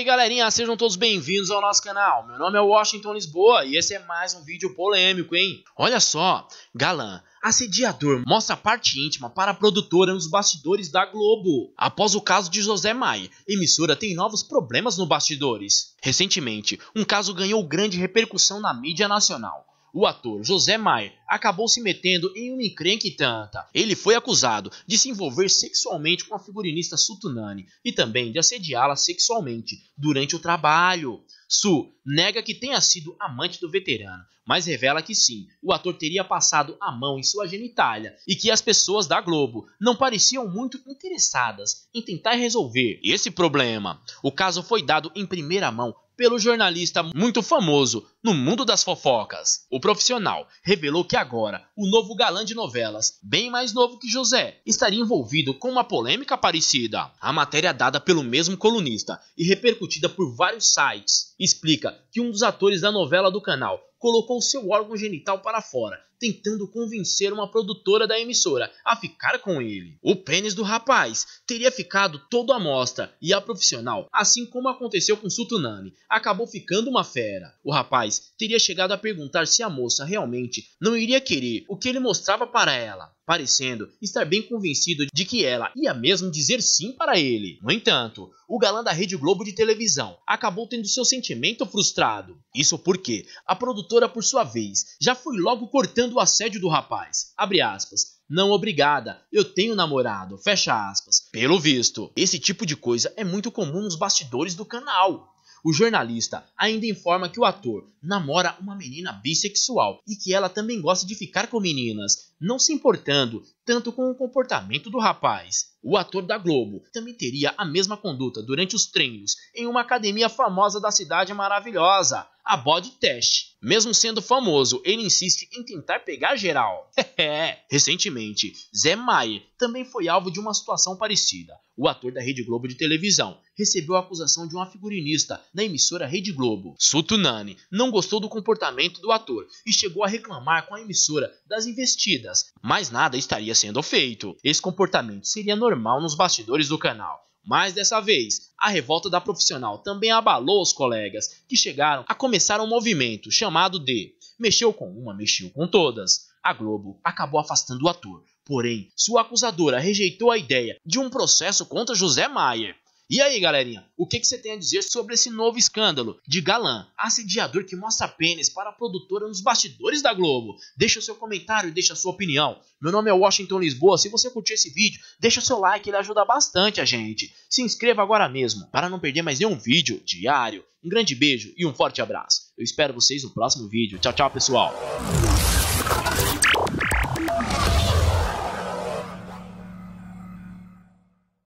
aí galerinha, sejam todos bem-vindos ao nosso canal. Meu nome é Washington Lisboa e esse é mais um vídeo polêmico, hein? Olha só, galã, assediador mostra parte íntima para a produtora nos bastidores da Globo. Após o caso de José Maia, emissora tem novos problemas nos bastidores. Recentemente, um caso ganhou grande repercussão na mídia nacional o ator José Maia acabou se metendo em uma encrenque e tanta. Ele foi acusado de se envolver sexualmente com a figurinista Sutunani e também de assediá-la sexualmente durante o trabalho. Su nega que tenha sido amante do veterano, mas revela que sim, o ator teria passado a mão em sua genitália e que as pessoas da Globo não pareciam muito interessadas em tentar resolver esse problema. O caso foi dado em primeira mão pelo jornalista muito famoso no mundo das fofocas. O profissional revelou que agora o novo galã de novelas, bem mais novo que José, estaria envolvido com uma polêmica parecida. A matéria é dada pelo mesmo colunista e repercutida por vários sites explica que um dos atores da novela do canal colocou seu órgão genital para fora tentando convencer uma produtora da emissora a ficar com ele. O pênis do rapaz teria ficado todo à mostra e a profissional, assim como aconteceu com Sutunani, acabou ficando uma fera. O rapaz teria chegado a perguntar se a moça realmente não iria querer o que ele mostrava para ela parecendo estar bem convencido de que ela ia mesmo dizer sim para ele. No entanto, o galã da Rede Globo de televisão acabou tendo seu sentimento frustrado. Isso porque a produtora, por sua vez, já foi logo cortando o assédio do rapaz. Abre aspas. Não obrigada, eu tenho namorado. Fecha aspas. Pelo visto, esse tipo de coisa é muito comum nos bastidores do canal. O jornalista ainda informa que o ator namora uma menina bissexual e que ela também gosta de ficar com meninas, não se importando tanto com o comportamento do rapaz. O ator da Globo também teria a mesma conduta durante os treinos em uma academia famosa da cidade maravilhosa a Bode teste. Mesmo sendo famoso, ele insiste em tentar pegar geral. É. Recentemente, Zé Maia também foi alvo de uma situação parecida. O ator da Rede Globo de televisão recebeu a acusação de uma figurinista na emissora Rede Globo. Sutunani não gostou do comportamento do ator e chegou a reclamar com a emissora das investidas, mas nada estaria sendo feito. Esse comportamento seria normal nos bastidores do canal mas dessa vez, a revolta da profissional também abalou os colegas, que chegaram a começar um movimento chamado de Mexeu com uma, mexeu com todas. A Globo acabou afastando o ator, porém, sua acusadora rejeitou a ideia de um processo contra José Maier. E aí, galerinha, o que, que, você tem a dizer sobre esse novo escândalo de galã, assediador que mostra pênis para a produtora nos bastidores da Globo? Deixa o seu comentário e deixa a sua opinião. Meu nome é Washington Lisboa, se você curtiu esse vídeo, deixa o seu like, ele ajuda bastante a gente. Se inscreva agora mesmo, para não perder mais nenhum vídeo diário. Um grande beijo e um forte abraço. Eu espero vocês no próximo vídeo. Tchau, tchau, pessoal.